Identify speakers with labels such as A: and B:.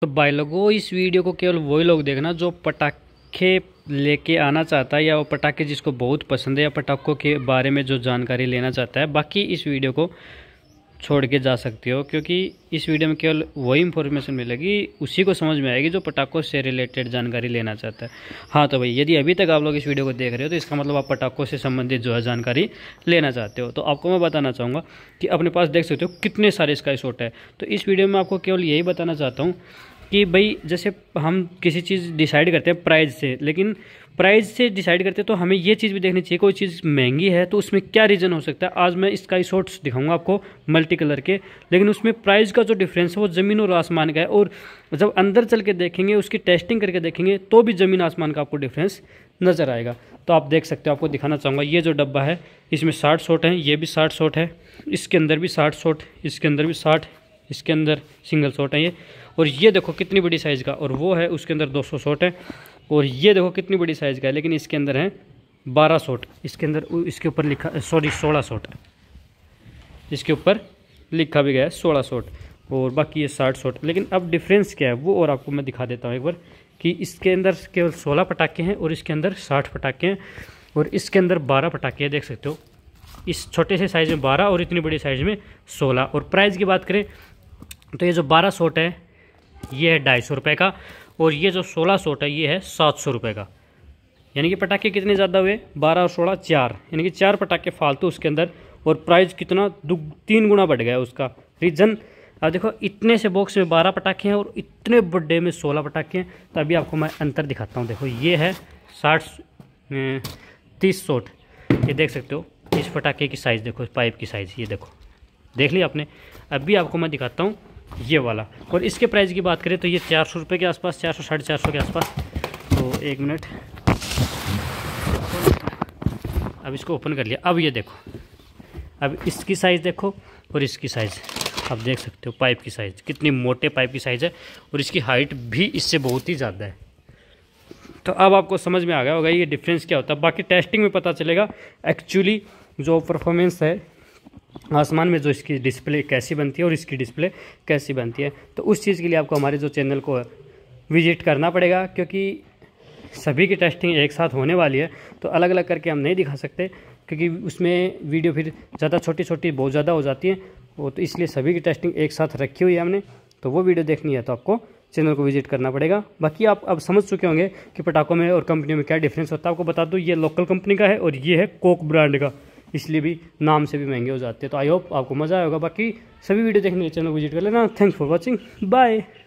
A: तो भाई लोगों इस वीडियो को केवल वही लोग देखना जो पटाखे लेके आना चाहता है या वो पटाखे जिसको बहुत पसंद है या पटाखों के बारे में जो जानकारी लेना चाहता है बाकी इस वीडियो को छोड़ के जा सकते हो क्योंकि इस वीडियो में केवल वही इन्फॉर्मेशन मिलेगी उसी को समझ में आएगी जो पटाखों से रिलेटेड जानकारी लेना चाहता है हाँ तो भाई यदि अभी तक आप लोग इस वीडियो को देख रहे हो तो इसका मतलब आप पटाखों से संबंधित जो है जानकारी लेना चाहते हो तो आपको मैं बताना चाहूँगा कि अपने पास देख सकते हो कितने सारे इसका शॉट है तो इस वीडियो में आपको केवल यही बताना चाहता हूँ कि भाई जैसे हम किसी चीज़ डिसाइड करते हैं प्राइस से लेकिन प्राइस से डिसाइड करते हैं तो हमें ये चीज़ भी देखनी चाहिए कोई चीज़ महंगी है तो उसमें क्या रीज़न हो सकता है आज मैं स्काई शॉट्स दिखाऊंगा आपको मल्टी कलर के लेकिन उसमें प्राइस का जो डिफरेंस है वो ज़मीन और आसमान का है और जब अंदर चल के देखेंगे उसकी टेस्टिंग करके देखेंगे तो भी ज़मीन आसमान का आपको डिफरेंस नज़र आएगा तो आप देख सकते हो आपको दिखाना चाहूँगा ये जो डब्बा है इसमें साठ शॉट हैं ये भी साठ शॉट है इसके अंदर भी साठ शॉट इसके अंदर भी साठ इसके अंदर सिंगल शॉट है ये और ये देखो कितनी बड़ी साइज़ का और वो है उसके अंदर 200 शॉट है और ये देखो कितनी बड़ी साइज़ का है लेकिन इसके अंदर है बारह शॉट इसके अंदर इसके ऊपर लिखा सॉरी सोलह शॉट इसके ऊपर लिखा भी गया है सोलह शॉट और बाकी ये साठ शॉट लेकिन अब डिफरेंस क्या है वो और आपको मैं दिखा देता हूँ एक बार कि इसके अंदर केवल सोलह पटाखे हैं और इसके अंदर साठ पटाखे हैं और इसके अंदर बारह पटाखे हैं देख सकते हो इस छोटे से साइज़ में बारह और इतनी बड़ी साइज़ में सोलह और प्राइस की बात करें तो ये जो बारह शॉट है ये है ढाई सौ का और ये जो सोलह सोट है ये है सात सौ का यानी कि पटाखे कितने ज़्यादा हुए बारह और सोलह चार यानी कि चार पटाखे फालतू उसके अंदर और प्राइस कितना दो तीन गुना बढ़ गया उसका रीज़न अब देखो इतने से बॉक्स में बारह पटाखे हैं और इतने बड्डे में सोलह पटाखे हैं तो अभी आपको मैं अंतर दिखाता हूँ देखो ये है साठ तीस सोट ये देख सकते हो इस पटाखे की साइज़ देखो पाइप की साइज़ ये देखो देख लिया आपने अभी आपको मैं दिखाता हूँ ये वाला और इसके प्राइस की बात करें तो ये चार सौ रुपये के आसपास चार सौ साढ़े चार सौ के आसपास तो एक मिनट अब इसको ओपन कर लिया अब ये देखो अब इसकी साइज़ देखो और इसकी साइज़ आप देख सकते हो पाइप की साइज़ कितनी मोटे पाइप की साइज़ है और इसकी हाइट भी इससे बहुत ही ज़्यादा है तो अब आपको समझ में आ गया होगा ये डिफरेंस क्या होता है बाकी टेस्टिंग में पता चलेगा एक्चुअली जो परफॉर्मेंस है आसमान में जो इसकी डिस्प्ले कैसी बनती है और इसकी डिस्प्ले कैसी बनती है तो उस चीज़ के लिए आपको हमारे जो चैनल को विजिट करना पड़ेगा क्योंकि सभी की टेस्टिंग एक साथ होने वाली है तो अलग अलग करके हम नहीं दिखा सकते क्योंकि उसमें वीडियो फिर ज़्यादा छोटी छोटी बहुत ज़्यादा हो जाती है वो तो इसलिए सभी की टेस्टिंग एक साथ रखी हुई है हमने तो वो वीडियो देखनी है तो आपको चैनल को विजिट करना पड़ेगा बाकी आप अब समझ चुके होंगे कि पटाखों में और कंपनियों में क्या डिफरेंस होता है आपको बता दूँ ये लोकल कंपनी का है और ये है कोक ब्रांड का इसलिए भी नाम से भी महंगे हो जाते हैं तो आई होप आपको मज़ा आएगा बाकी सभी वीडियो देखने के चैनल विजिट कर लेना थैंक्स फॉर वॉचिंग बाय